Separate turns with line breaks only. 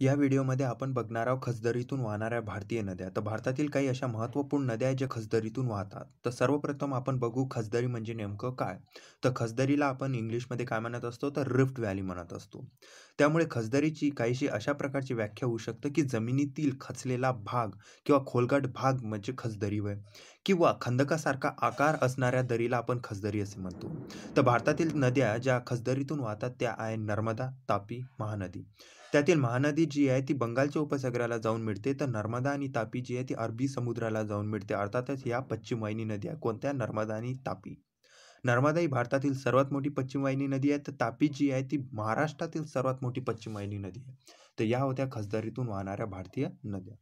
या व्हिडिओमध्ये आपण बघणार आहोत खसदरीतून वाहणाऱ्या भारतीय नद्या तर भारतातील काही अशा महत्त्वपूर्ण नद्या आहेत ज्या खसदरीतून वाहतात तर सर्वप्रथम आपण बघू खसदरी म्हणजे नेमकं काय तर खसदरीला आपण इंग्लिशमध्ये काय म्हणत असतो तर रिफ्ट व्हॅली म्हणत असतो त्यामुळे खसदरीची काहीशी अशा प्रकारची व्याख्या होऊ शकते की जमिनीतील खचलेला भाग किंवा खोलगाट भाग म्हणजे खसदरी वय किंवा खंदकासारखा आकार असणाऱ्या दरीला आपण खसदरी असे म्हणतो तर भारतातील नद्या ज्या खसदरीतून वाहतात त्या आहे नर्मदा तापी महानदी त्यातील महानदी जी आहे ती बंगालच्या उपसागराला जाऊन मिळते तर नर्मदा आणि तापी जी आहे ती अरबी समुद्राला जाऊन मिळते अर्थातच या पश्चिम वाहिनी नद्या कोणत्या नर्मदा आणि तापी नर्मदा ही भारतातील सर्वात मोठी पश्चिम वाहिनी नदी आहे तर तापी जी आहे ती महाराष्ट्रातील सर्वात मोठी पश्चिम वाहिनी नदी आहे तर या होत्या खसदरीतून वाहणाऱ्या भारतीय नद्या